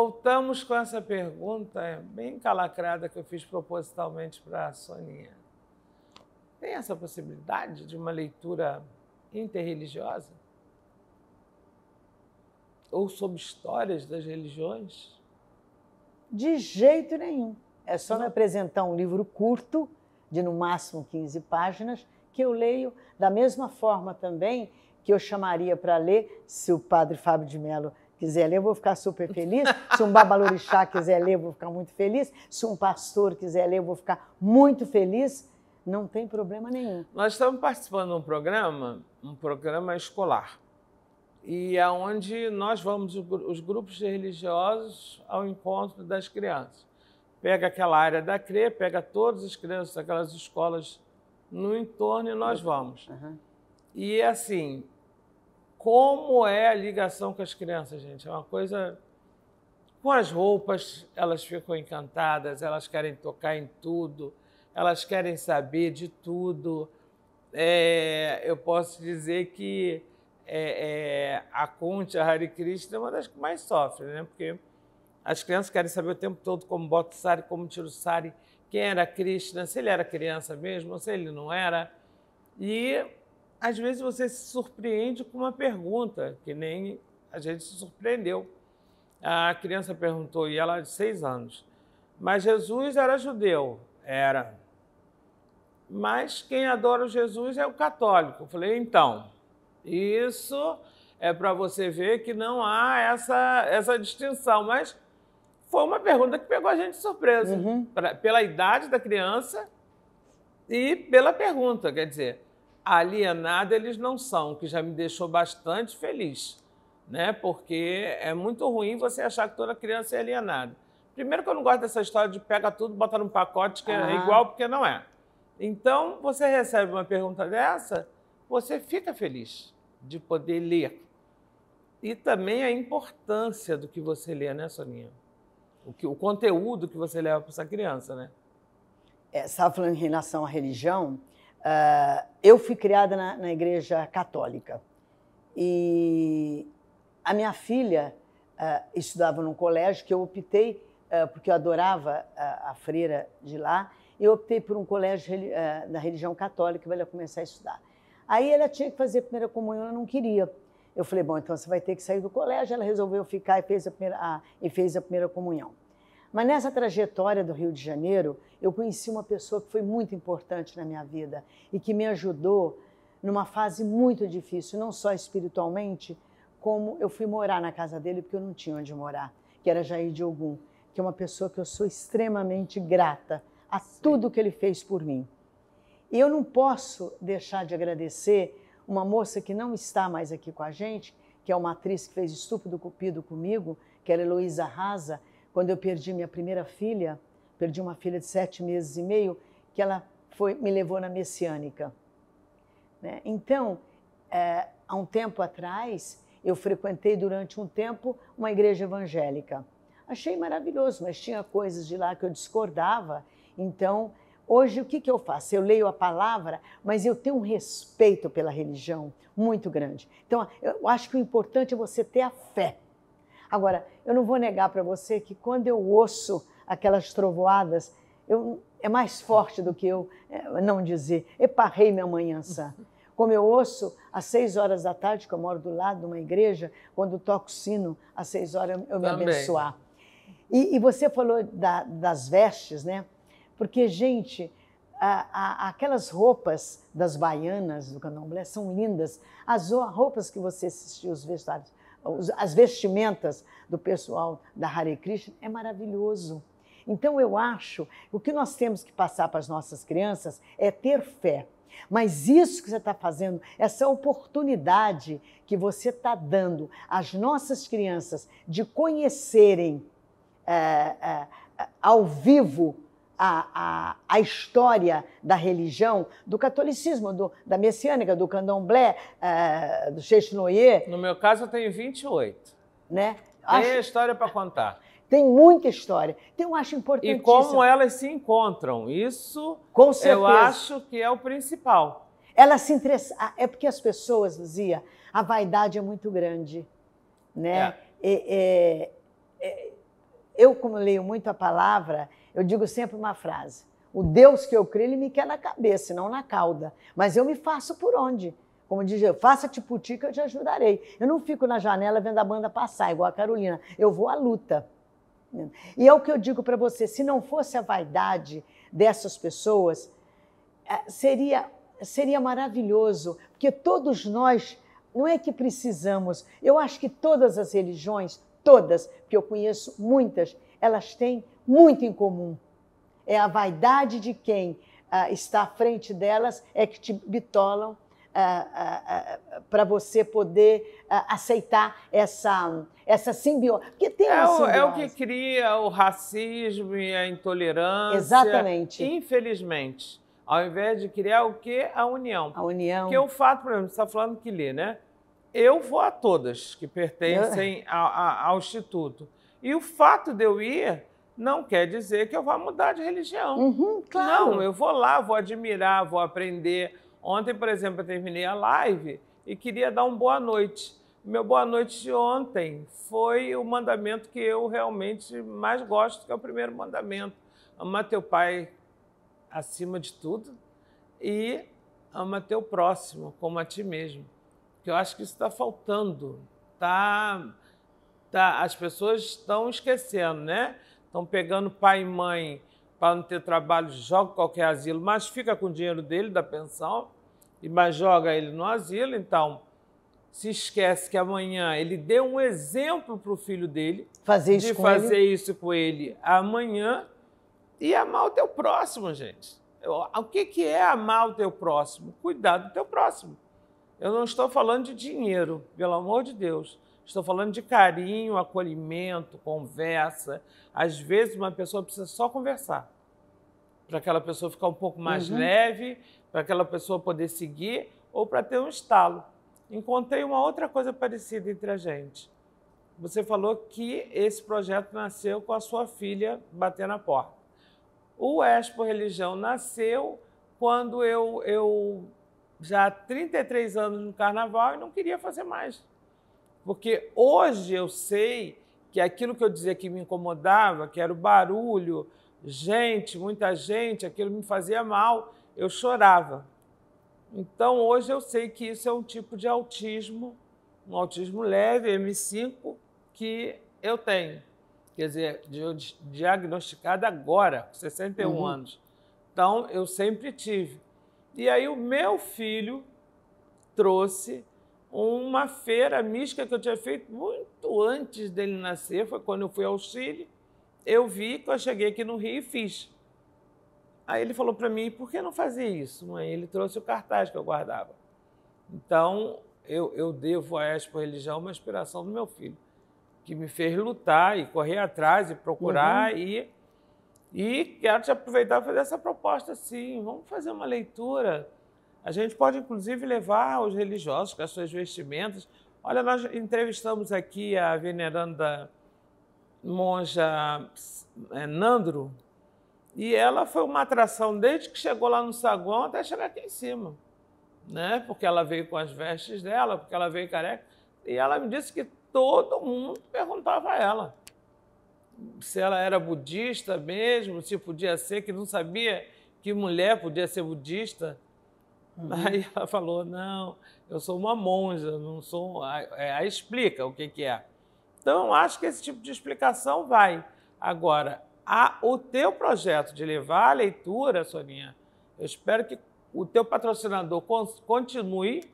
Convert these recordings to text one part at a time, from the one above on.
Voltamos com essa pergunta é bem calacrada que eu fiz propositalmente para a Soninha. Tem essa possibilidade de uma leitura interreligiosa? Ou sobre histórias das religiões? De jeito nenhum. É só Não. me apresentar um livro curto, de no máximo 15 páginas, que eu leio da mesma forma também que eu chamaria para ler se o padre Fábio de Mello quiser ler, eu vou ficar super feliz. Se um babalorixá quiser ler, eu vou ficar muito feliz. Se um pastor quiser ler, eu vou ficar muito feliz. Não tem problema nenhum. Nós estamos participando de um programa, um programa escolar, e aonde é onde nós vamos os grupos religiosos ao encontro das crianças. Pega aquela área da CRE, pega todas as crianças daquelas escolas no entorno e nós vamos. Uhum. E assim, como é a ligação com as crianças, gente. É uma coisa. Com as roupas, elas ficam encantadas, elas querem tocar em tudo, elas querem saber de tudo. É, eu posso dizer que é, é, a Kunti, a Hare Krishna, é uma das que mais sofre, né? Porque as crianças querem saber o tempo todo como bota o sari, como tira o sari, quem era Krishna, se ele era criança mesmo, se ele não era. E às vezes você se surpreende com uma pergunta, que nem a gente se surpreendeu. A criança perguntou, e ela de seis anos, mas Jesus era judeu? Era. Mas quem adora Jesus é o católico. Eu falei, então, isso é para você ver que não há essa, essa distinção. Mas foi uma pergunta que pegou a gente de surpresa, uhum. pra, pela idade da criança e pela pergunta, quer dizer alienado eles não são, que já me deixou bastante feliz, né? Porque é muito ruim você achar que toda criança é alienada. Primeiro que eu não gosto dessa história de pega tudo, bota num pacote que é ah. é igual, porque não é. Então, você recebe uma pergunta dessa, você fica feliz de poder ler. E também a importância do que você lê, né, Soninha? O, que, o conteúdo que você leva para essa criança, né? É, você estava falando em relação à religião, ah, eu fui criada na, na, igreja católica e a minha filha uh, estudava num colégio que eu optei, uh, porque eu adorava a freira de lá, e eu optei por um colégio da religião católica para ela começar a estudar. Aí ela tinha que fazer a primeira comunhão, ela não queria. Eu falei, bom, então você vai ter que sair do colégio. Ela resolveu ficar e fez a primeira, a, e fez a primeira comunhão. Mas nessa trajetória do Rio de Janeiro, eu conheci uma pessoa que foi muito importante na minha vida e que me ajudou numa fase muito difícil, não só espiritualmente, como eu fui morar na casa dele porque eu não tinha onde morar, que era Jair de Ogum, que é uma pessoa que eu sou extremamente grata a Sim. tudo que ele fez por mim. E eu não posso deixar de agradecer uma moça que não está mais aqui com a gente, que é uma atriz que fez Estúpido Cupido comigo, que era Heloísa Rasa, quando eu perdi minha primeira filha, perdi uma filha de sete meses e meio, que ela foi, me levou na messiânica. Né? Então, é, há um tempo atrás, eu frequentei durante um tempo uma igreja evangélica. Achei maravilhoso, mas tinha coisas de lá que eu discordava. Então, hoje o que, que eu faço? Eu leio a palavra, mas eu tenho um respeito pela religião muito grande. Então, eu acho que o importante é você ter a fé Agora, eu não vou negar para você que quando eu ouço aquelas trovoadas, eu, é mais forte do que eu é, não dizer. Eparrei minha manhã sã. Como eu ouço às seis horas da tarde, que eu moro do lado de uma igreja, quando toco sino, às seis horas eu me Também. abençoar. E, e, você falou da, das vestes, né? Porque, gente, a, a, aquelas roupas das baianas do candomblé são lindas. As roupas que você assistiu, os vestuários as vestimentas do pessoal da Hare Krishna, é maravilhoso. Então eu acho o que nós temos que passar para as nossas crianças é ter fé. Mas isso que você está fazendo, essa oportunidade que você está dando às nossas crianças de conhecerem é, é, ao vivo a, a, a história da religião, do catolicismo, do, da messiânica, do candomblé, uh, do Noyer. No meu caso, eu tenho 28. Né? Acho... Tem história para contar. Tem muita história. Então, eu acho importantíssimo. E como elas se encontram. Isso Com certeza. eu acho que é o principal. Ela se interessa. É porque as pessoas, Luzia, a vaidade é muito grande. Né? É. eu, como leio muito a palavra, eu digo sempre uma frase: o Deus que eu creio, ele me quer na cabeça, não na cauda. Mas eu me faço por onde? Como diz, faça-te puti que eu te ajudarei. Eu não fico na janela vendo a banda passar, igual a Carolina. Eu vou à luta. E é o que eu digo para você: se não fosse a vaidade dessas pessoas, é, seria, seria maravilhoso, porque todos nós não é que precisamos. Eu acho que todas as religiões, todas, porque eu conheço muitas, elas têm muito incomum. É a vaidade de quem ah, está à frente delas é que te bitolam ah, ah, ah para você poder ah, aceitar essa, essa simbiose. Porque tem é, o, é o que cria o racismo e a intolerância. Exatamente. Infelizmente. Ao invés de criar o quê? A união. A união. Porque o fato, por exemplo, você está falando que lê, né? Eu vou a todas que pertencem eu... ao Instituto. E o fato de eu ir não quer dizer que eu vá mudar de religião. Uhum, claro. Não, eu vou lá, vou admirar, vou aprender. Ontem, por exemplo, eu terminei a live e queria dar um boa noite. Meu boa noite de ontem foi o mandamento que eu realmente mais gosto, que é o primeiro mandamento. Amar teu pai acima de tudo e ama teu próximo como a ti mesmo. Que eu acho que isso está faltando. Tá, tá, as pessoas estão esquecendo, né? estão pegando pai e mãe para não ter trabalho, joga qualquer asilo, mas fica com o dinheiro dele, da pensão, e mas joga ele no asilo. Então, se esquece que amanhã ele deu um exemplo para o filho dele fazer isso de fazer ele. isso com ele amanhã e amar o teu próximo, gente. O que, que é amar o teu próximo? Cuidar do teu próximo. Eu não estou falando de dinheiro, pelo amor de Deus. Estou falando de carinho, acolhimento, conversa. Às vezes uma pessoa precisa só conversar para aquela pessoa ficar um pouco mais uhum. leve, para aquela pessoa poder seguir ou para ter um estalo. Encontrei uma outra coisa parecida entre a gente. Você falou que esse projeto nasceu com a sua filha bater na porta. O Expo Religião nasceu quando eu, eu já há 33 anos no carnaval e não queria fazer mais. Porque hoje eu sei que aquilo que eu dizia que me incomodava, que era o barulho, gente, muita gente, aquilo me fazia mal, eu chorava. Então hoje eu sei que isso é um tipo de autismo, um autismo leve, M5, que eu tenho. Quer dizer, diagnosticado agora, com 61 uhum. anos. Então eu sempre tive. E aí o meu filho trouxe uma feira mística que eu tinha feito muito antes dele nascer, foi quando eu fui ao Chile. Eu vi que eu cheguei aqui no Rio e fiz. Aí ele falou para mim, por que não fazer isso? Mãe, ele trouxe o cartaz que eu guardava. Então, eu, eu devo a Expo Religião uma inspiração do meu filho, que me fez lutar e correr atrás e procurar uhum. e... E quero te aproveitar e fazer essa proposta, assim: Vamos fazer uma leitura a gente pode, inclusive, levar os religiosos com as suas vestimentas. Olha, nós entrevistamos aqui a veneranda monja é, Nandro, e ela foi uma atração desde que chegou lá no saguão até chegar aqui em cima, né? Porque ela veio com as vestes dela, porque ela veio careca, e ela me disse que todo mundo perguntava a ela se ela era budista mesmo, se podia ser, que não sabia que mulher podia ser budista. Uhum. Aí ela falou: Não, eu sou uma monja, não sou. É, aí explica o que, que é. Então, acho que esse tipo de explicação vai. Agora, a, o teu projeto de levar a leitura, Soninha, eu espero que o teu patrocinador continue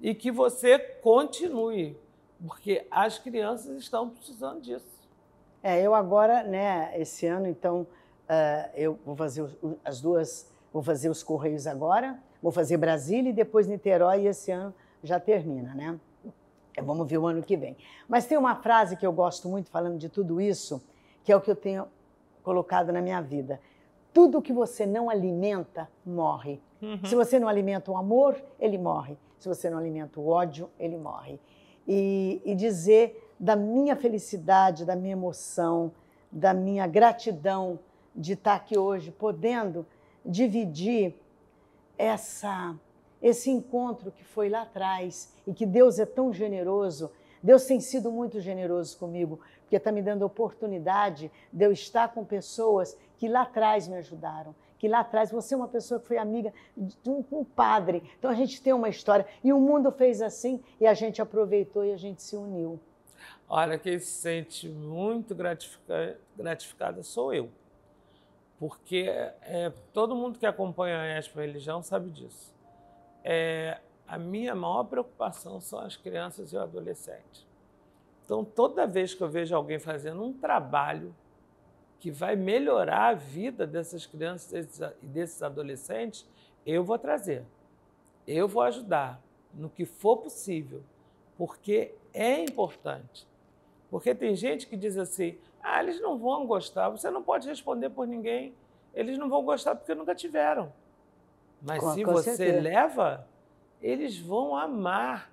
e que você continue, porque as crianças estão precisando disso. É, eu agora, né, esse ano, então, uh, eu vou fazer as duas, vou fazer os correios agora, Vou fazer Brasília e depois Niterói e esse ano já termina, né? Vamos ver o ano que vem. Mas tem uma frase que eu gosto muito falando de tudo isso, que é o que eu tenho colocado na minha vida. Tudo que você não alimenta morre. Uhum. Se você não alimenta o amor, ele morre. Se você não alimenta o ódio, ele morre. E, e dizer da minha felicidade, da minha emoção, da minha gratidão de estar aqui hoje, podendo dividir essa esse encontro que foi lá atrás e que Deus é tão generoso. Deus tem sido muito generoso comigo, porque está me dando a oportunidade de eu estar com pessoas que lá atrás me ajudaram, que lá atrás você é uma pessoa que foi amiga de um, um padre. Então a gente tem uma história e o mundo fez assim e a gente aproveitou e a gente se uniu. Olha, quem se sente muito gratificada sou eu porque é, todo mundo que acompanha a Expo Religião sabe disso. É, a minha maior preocupação são as crianças e os adolescentes. Então, toda vez que eu vejo alguém fazendo um trabalho que vai melhorar a vida dessas crianças e desses adolescentes, eu vou trazer. Eu vou ajudar no que for possível, porque é importante. Porque tem gente que diz assim: ah, eles não vão gostar. Você não pode responder por ninguém. Eles não vão gostar porque nunca tiveram. Mas com, se com você certeza. leva, eles vão amar.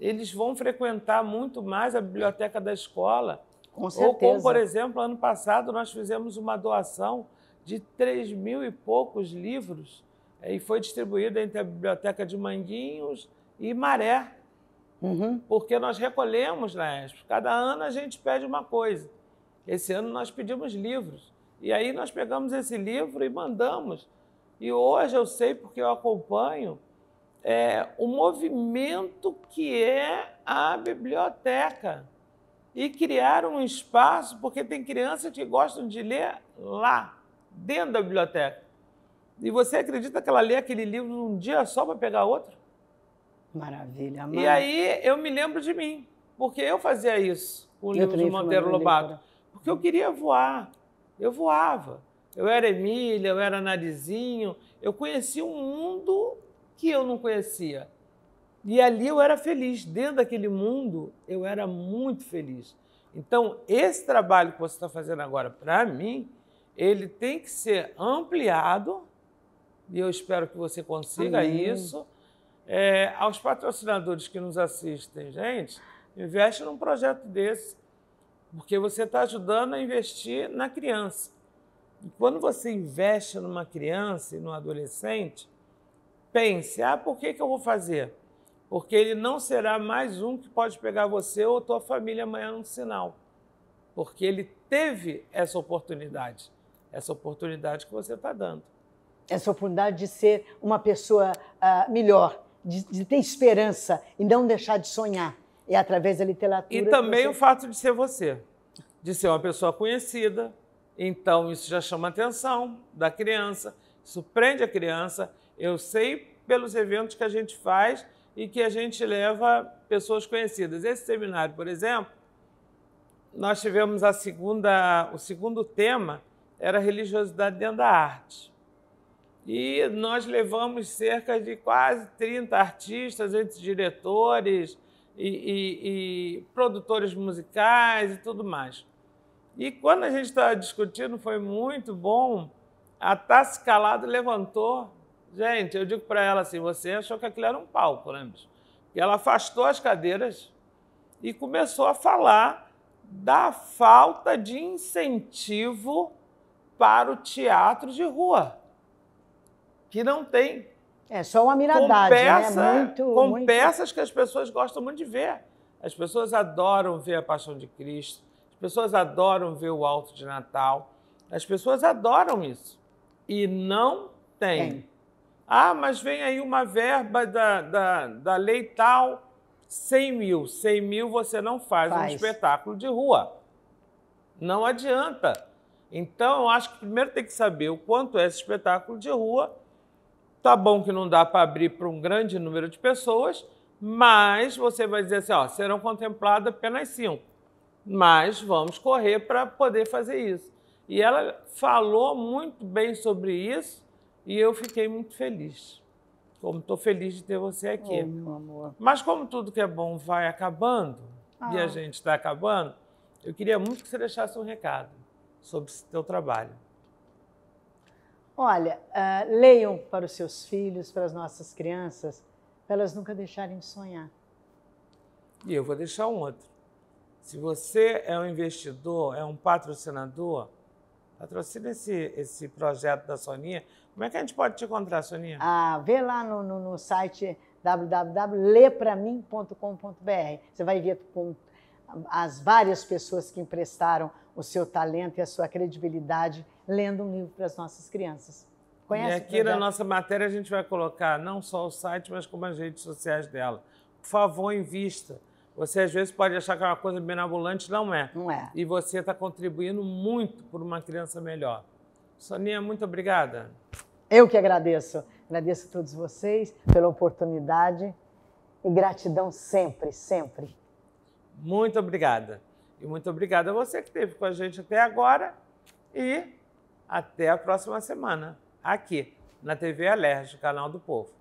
Eles vão frequentar muito mais a biblioteca da escola. Com certeza. Ou como, por exemplo, ano passado nós fizemos uma doação de 3 mil e poucos livros eh, e foi distribuída entre a Biblioteca de Manguinhos e Maré. Uhum. Porque nós recolhemos na né, ESP. Cada ano a gente pede uma coisa. Esse ano nós pedimos livros. E aí nós pegamos esse livro e mandamos. E hoje eu sei, porque eu acompanho, é, o movimento que é a biblioteca. E criar um espaço, porque tem crianças que gostam de ler lá, dentro da biblioteca. E você acredita que ela lê aquele livro num dia só para pegar outro? Maravilha, mãe. E aí eu me lembro de mim, porque eu fazia isso com o livro do Monteiro Lobato porque eu queria voar. Eu voava. Eu era Emília, eu era Narizinho, eu conhecia um mundo que eu não conhecia. E ali eu era feliz. Dentro daquele mundo, eu era muito feliz. Então, esse trabalho que você está fazendo agora, para mim, ele tem que ser ampliado, e eu espero que você consiga Amém. isso. É, aos patrocinadores que nos assistem, gente, investe num projeto desse porque você está ajudando a investir na criança. E quando você investe numa criança e no adolescente, pense: ah, por que, que eu vou fazer? Porque ele não será mais um que pode pegar você ou tua família amanhã no sinal. Porque ele teve essa oportunidade, essa oportunidade que você está dando. Essa oportunidade de ser uma pessoa uh, melhor, de, de ter esperança e não deixar de sonhar. E através da literatura. E também você... o fato de ser você, de ser uma pessoa conhecida. Então, isso já chama a atenção da criança, surpreende a criança. Eu sei pelos eventos que a gente faz e que a gente leva pessoas conhecidas. Esse seminário, por exemplo, nós tivemos a segunda, o segundo tema era religiosidade dentro da arte. E nós levamos cerca de quase 30 artistas, entre diretores, e, e, e produtores musicais e tudo mais. E quando a gente estava discutindo, foi muito bom. A Tassi Calado levantou. Gente, eu digo para ela assim: você achou que aquilo era um palco, né? Bicho? E ela afastou as cadeiras e começou a falar da falta de incentivo para o teatro de rua, que não tem. É só uma miradade, com peça, né? É muito, com muito... peças que as pessoas gostam muito de ver. As pessoas adoram ver a Paixão de Cristo, as pessoas adoram ver o Alto de Natal, as pessoas adoram isso. E não tem. tem. Ah, mas vem aí uma verba da, da, da lei tal, 100 mil. 100 mil você não faz, faz. um espetáculo de rua. Não adianta. Então, eu acho que primeiro tem que saber o quanto é esse espetáculo de rua Tá bom que não dá para abrir para um grande número de pessoas, mas você vai dizer assim, ó, serão contempladas apenas cinco. Mas vamos correr para poder fazer isso. E ela falou muito bem sobre isso e eu fiquei muito feliz. Como estou feliz de ter você aqui. Oh, meu amor. Mas como tudo que é bom vai acabando ah. e a ah. gente está acabando, eu queria muito que você deixasse um recado sobre o seu trabalho. Olha, uh, leiam para os seus filhos, para as nossas crianças, para elas nunca deixarem de sonhar. E eu vou deixar um outro. Se você é um investidor, é um patrocinador, patrocina esse, esse projeto da Soninha. Como é que a gente pode te encontrar, Soninha? Ah, vê lá no, no, no site www.lepramim.com.br. Você vai ver com as várias pessoas que emprestaram o seu talento e a sua credibilidade lendo um livro para as nossas crianças. Conhece e aqui na nossa matéria a gente vai colocar não só o site, mas como as redes sociais dela. Por favor, invista. Você às vezes pode achar que é uma coisa benevolente, não é. Não é. E você está contribuindo muito por uma criança melhor. Soninha, muito obrigada. Eu que agradeço. Agradeço a todos vocês pela oportunidade e gratidão sempre, sempre. Muito obrigada. E muito obrigado a você que esteve com a gente até agora e até a próxima semana, aqui na TV Alerj, canal do Povo.